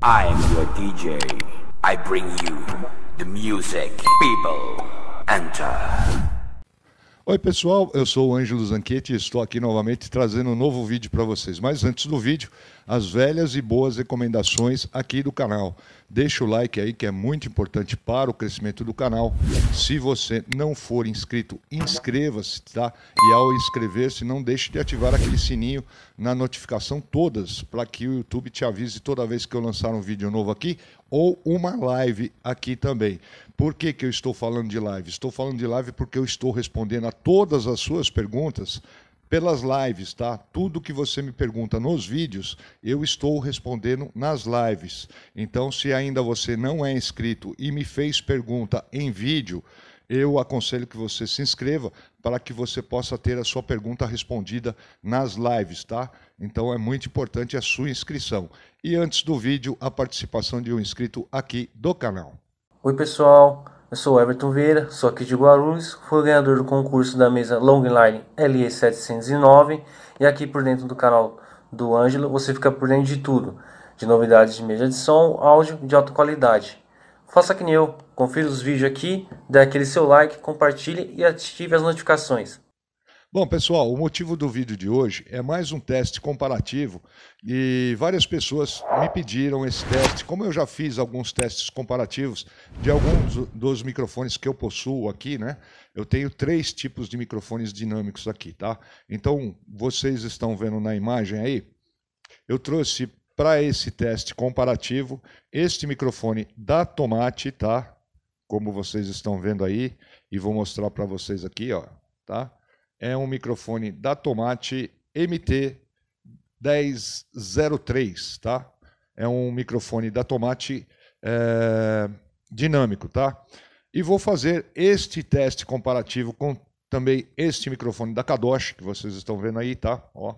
I am your DJ. I bring you the music. People, enter. Oi, pessoal, eu sou o Ângelo Zanquete e estou aqui novamente trazendo um novo vídeo para vocês. Mas antes do vídeo, as velhas e boas recomendações aqui do canal. Deixa o like aí que é muito importante para o crescimento do canal. Se você não for inscrito, inscreva-se, tá? E ao inscrever-se, não deixe de ativar aquele sininho na notificação todas, para que o YouTube te avise toda vez que eu lançar um vídeo novo aqui ou uma live aqui também. Por que, que eu estou falando de live? Estou falando de live porque eu estou respondendo a todas as suas perguntas pelas lives, tá? Tudo que você me pergunta nos vídeos, eu estou respondendo nas lives. Então, se ainda você não é inscrito e me fez pergunta em vídeo, eu aconselho que você se inscreva para que você possa ter a sua pergunta respondida nas lives, tá? Então é muito importante a sua inscrição. E antes do vídeo, a participação de um inscrito aqui do canal. Oi pessoal, eu sou Everton Vieira, sou aqui de Guarulhos, fui ganhador do concurso da mesa Longline LE709 e aqui por dentro do canal do Ângelo você fica por dentro de tudo, de novidades de mesa de som, áudio de alta qualidade. Faça que nem eu, confira os vídeos aqui, dê aquele seu like, compartilhe e ative as notificações. Bom, pessoal, o motivo do vídeo de hoje é mais um teste comparativo e várias pessoas me pediram esse teste. Como eu já fiz alguns testes comparativos de alguns dos microfones que eu possuo aqui, né? Eu tenho três tipos de microfones dinâmicos aqui, tá? Então, vocês estão vendo na imagem aí, eu trouxe para esse teste comparativo este microfone da Tomate, tá? Como vocês estão vendo aí e vou mostrar para vocês aqui, ó, tá? é um microfone da Tomate MT 1003, tá? É um microfone da Tomate é, dinâmico, tá? E vou fazer este teste comparativo com também este microfone da Kadosh, que vocês estão vendo aí, tá? Ó,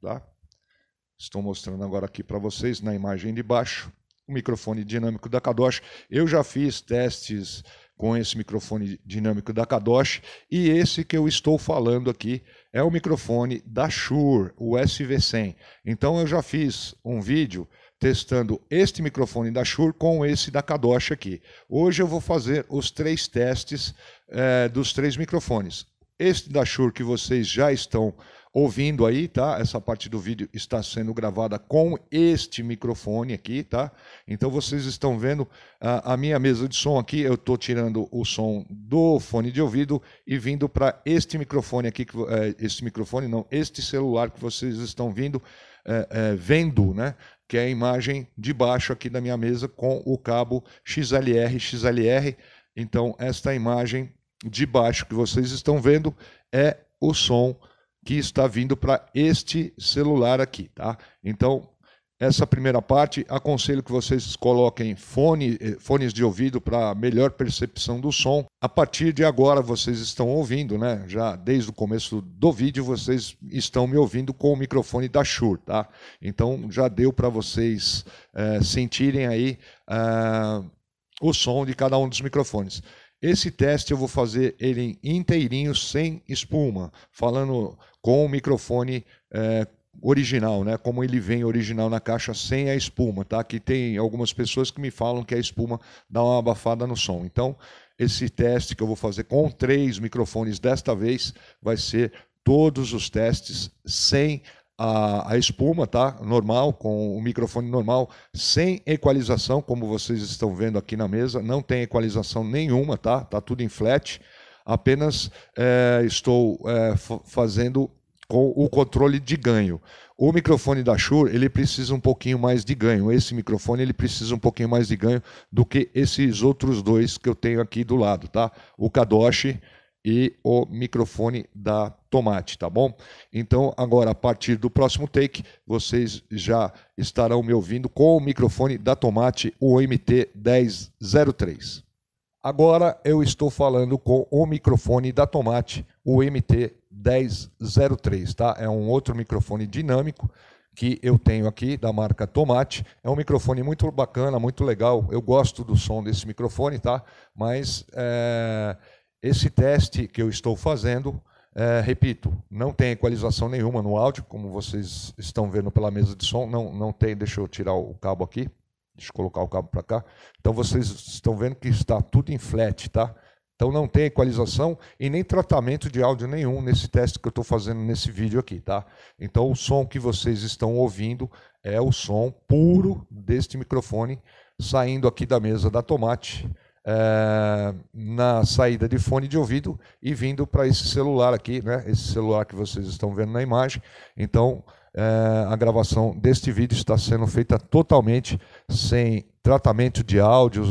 tá? Estou mostrando agora aqui para vocês na imagem de baixo o microfone dinâmico da Kadosh. Eu já fiz testes com esse microfone dinâmico da Kadosh e esse que eu estou falando aqui é o microfone da Shure, o SV100. Então eu já fiz um vídeo testando este microfone da Shure com esse da Kadosh aqui. Hoje eu vou fazer os três testes é, dos três microfones. Este da Shure que vocês já estão ouvindo aí, tá? Essa parte do vídeo está sendo gravada com este microfone aqui, tá? Então vocês estão vendo a, ah, a minha mesa de som aqui, eu estou tirando o som do fone de ouvido e vindo para este microfone aqui, que, é, eh, este microfone não, este celular que vocês estão vindo, é, é, vendo, né? Que é a imagem de baixo aqui da minha mesa com o cabo XLR, XLR. Então esta imagem de baixo que vocês estão vendo é o som que está vindo para este celular aqui, tá? Então, essa primeira parte, aconselho que vocês coloquem fone, eh, fones de ouvido para melhor percepção do som. A partir de agora vocês estão ouvindo, né? Já desde o começo do vídeo vocês estão me ouvindo com o microfone da Shure, tá? Então já deu para vocês é, sentirem aí é, o som de cada um dos microfones. Esse teste eu vou fazer ele inteirinho, sem espuma, falando com o microfone é, original, né? Como ele vem original na caixa sem a espuma, tá? Que tem algumas pessoas que me falam que a espuma dá uma abafada no som. Então, esse teste que eu vou fazer com três microfones desta vez vai ser todos os testes sem espuma a, a espuma, tá? Normal, com o microfone normal, sem equalização, como vocês estão vendo aqui na mesa, não tem equalização nenhuma, tá? Tá tudo em flat. Apenas é, estou é, fazendo com o controle de ganho. O microfone da Shure, ele precisa um pouquinho mais de ganho. Esse microfone, ele precisa um pouquinho mais de ganho do que esses outros dois que eu tenho aqui do lado, tá? O Kadoshi e o microfone da Tomate, tá bom? Então, agora, a partir do próximo take, vocês já estarão me ouvindo com o microfone da Tomate, o MT1003. Agora eu estou falando com o microfone da Tomate, o MT1003, tá? É um outro microfone dinâmico que eu tenho aqui da marca Tomate. É um microfone muito bacana, muito legal. Eu gosto do som desse microfone, tá? Mas é esse teste que eu estou fazendo, é, repito, não tem equalização nenhuma no áudio, como vocês estão vendo pela mesa de som, não, não tem, deixa eu tirar o cabo aqui, deixa eu colocar o cabo para cá. Então vocês estão vendo que está tudo em flat, tá? Então não tem equalização e nem tratamento de áudio nenhum nesse teste que eu estou fazendo nesse vídeo aqui, tá? Então o som que vocês estão ouvindo é o som puro deste microfone saindo aqui da mesa da Tomate, é, na saída de fone de ouvido e vindo para esse celular aqui, né? Esse celular que vocês estão vendo na imagem. Então, é, a gravação deste vídeo está sendo feita totalmente sem tratamento de áudios,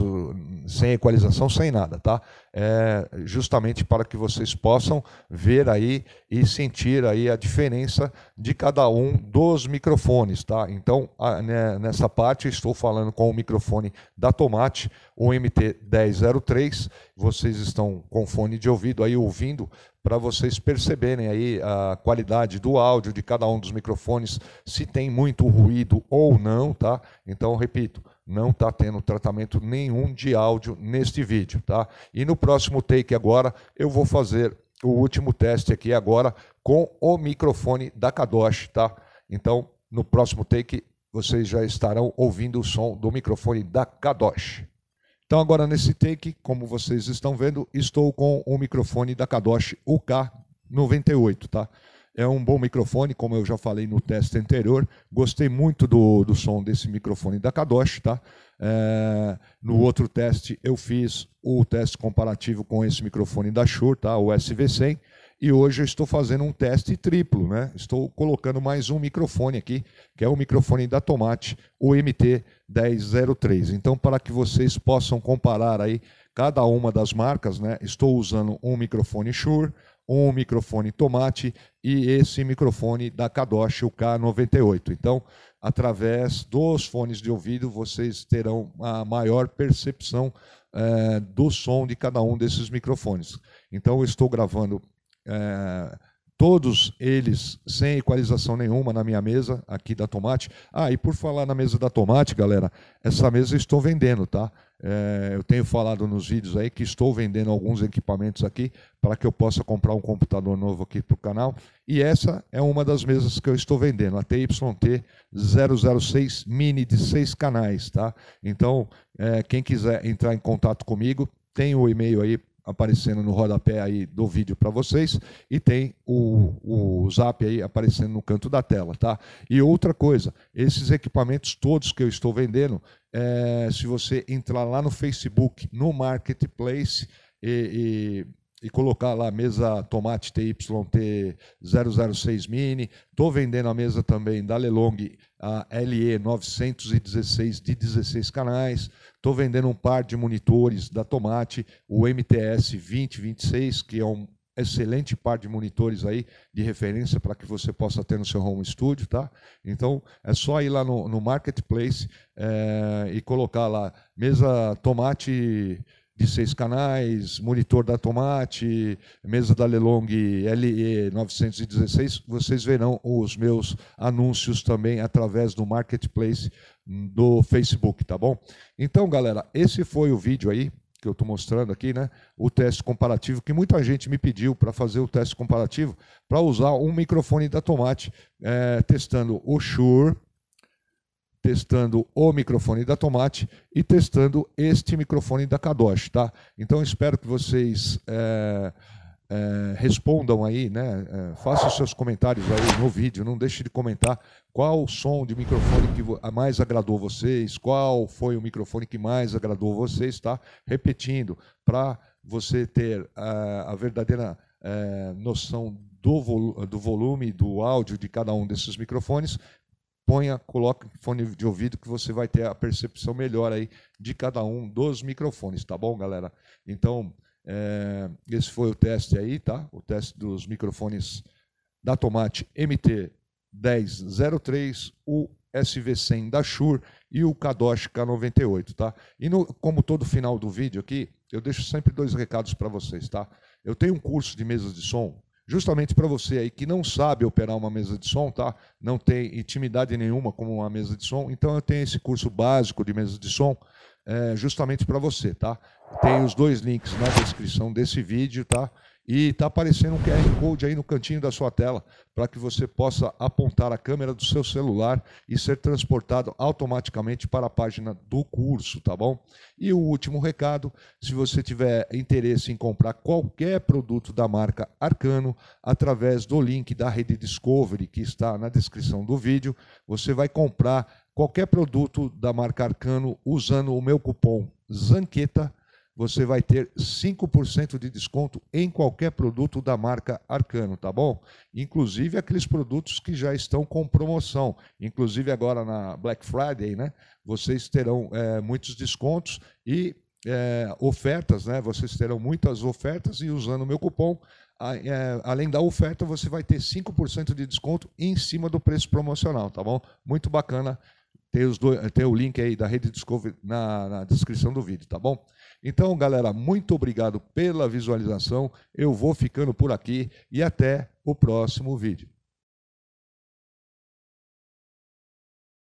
sem equalização, sem nada, tá? É justamente para que vocês possam ver aí e sentir aí a diferença de cada um dos microfones, tá? Então, a, né, nessa parte, estou falando com o microfone da Tomate, o MT1003. Vocês estão com fone de ouvido aí ouvindo para vocês perceberem aí a qualidade do áudio de cada um dos microfones, se tem muito ruído ou não, tá? Então, repito, não está tendo tratamento nenhum de áudio neste vídeo, tá? E no próximo take agora eu vou fazer o último teste aqui agora com o microfone da Kadosh, tá? Então, no próximo take vocês já estarão ouvindo o som do microfone da Kadosh. Então agora nesse take, como vocês estão vendo, estou com o microfone da Kadosh UK98, tá? É um bom microfone, como eu já falei no teste anterior. Gostei muito do, do som desse microfone da Kadosh, tá? É, no outro teste eu fiz o teste comparativo com esse microfone da Shure, tá? O SV100. E hoje eu estou fazendo um teste triplo, né? Estou colocando mais um microfone aqui, que é o microfone da Tomate, o MT1003. Então, para que vocês possam comparar aí cada uma das marcas, né? Estou usando um microfone Shure, um microfone Tomate e esse microfone da Kadosh, o K98. Então, através dos fones de ouvido, vocês terão a maior percepção eh, do som de cada um desses microfones. Então, eu estou gravando é, todos eles sem equalização nenhuma na minha mesa aqui da Tomate. Ah, e por falar na mesa da Tomate, galera, essa mesa eu estou vendendo, tá? É, eu tenho falado nos vídeos aí que estou vendendo alguns equipamentos aqui para que eu possa comprar um computador novo aqui para o canal. E essa é uma das mesas que eu estou vendendo, a TYT 006 Mini de seis canais, tá? Então, é, quem quiser entrar em contato comigo, tem o e-mail aí aparecendo no rodapé aí do vídeo para vocês e tem o, o zap aí aparecendo no canto da tela, tá? E outra coisa, esses equipamentos todos que eu estou vendendo, é, se você entrar lá no Facebook, no Marketplace, e, e colocar lá a mesa Tomate TYT 006 Mini. Estou vendendo a mesa também da Lelong, a LE 916 de 16 canais. Estou vendendo um par de monitores da Tomate, o MTS 2026, que é um excelente par de monitores aí de referência para que você possa ter no seu home studio, tá? Então é só ir lá no, no marketplace é, e colocar lá mesa Tomate de seis canais, monitor da Tomate, mesa da Lelong LE916, vocês verão os meus anúncios também através do marketplace do Facebook, tá bom? Então, galera, esse foi o vídeo aí que eu estou mostrando aqui, né? O teste comparativo, que muita gente me pediu para fazer o teste comparativo, para usar um microfone da Tomate, é, testando o Shure testando o microfone da Tomate e testando este microfone da Kadosh, tá? Então espero que vocês é, é, respondam aí, né? É, façam seus comentários aí no vídeo, não deixe de comentar qual som de microfone que mais agradou vocês, qual foi o microfone que mais agradou vocês, tá? Repetindo, para você ter a, a verdadeira é, noção do, volume do áudio de cada um desses microfones, ponha, coloque fone de ouvido que você vai ter a percepção melhor aí de cada um dos microfones, tá bom, galera? Então, é, esse foi o teste aí, tá? O teste dos microfones da Tomate MT 1003, o SV100 da Shure e o Kadosh K98, tá? E no, como todo final do vídeo aqui, eu deixo sempre dois recados para vocês, tá? Eu tenho um curso de mesas de som justamente para você aí que não sabe operar uma mesa de som, tá? Não tem intimidade nenhuma com uma mesa de som. Então eu tenho esse curso básico de mesa de som é, justamente para você, tá? Tem os dois links na descrição desse vídeo, tá? E está aparecendo um QR Code aí no cantinho da sua tela para que você possa apontar a câmera do seu celular e ser transportado automaticamente para a página do curso, tá bom? E o último recado: se você tiver interesse em comprar qualquer produto da marca Arcano, através do link da rede Discovery que está na descrição do vídeo, você vai comprar qualquer produto da marca Arcano usando o meu cupom Zanqueta você vai ter 5% de desconto em qualquer produto da marca Arcano, tá bom? Inclusive aqueles produtos que já estão com promoção. Inclusive agora na Black Friday, né? Vocês terão é, muitos descontos e é, ofertas, né? Vocês terão muitas ofertas e usando o meu cupom é, além da oferta, você vai ter 5% de desconto em cima do preço promocional, tá bom? Muito bacana ter, os dois, ter o link aí da Rede Discovery na, na descrição do vídeo, tá bom? Então, galera, muito obrigado pela visualização. Eu vou ficando por aqui e até o próximo vídeo.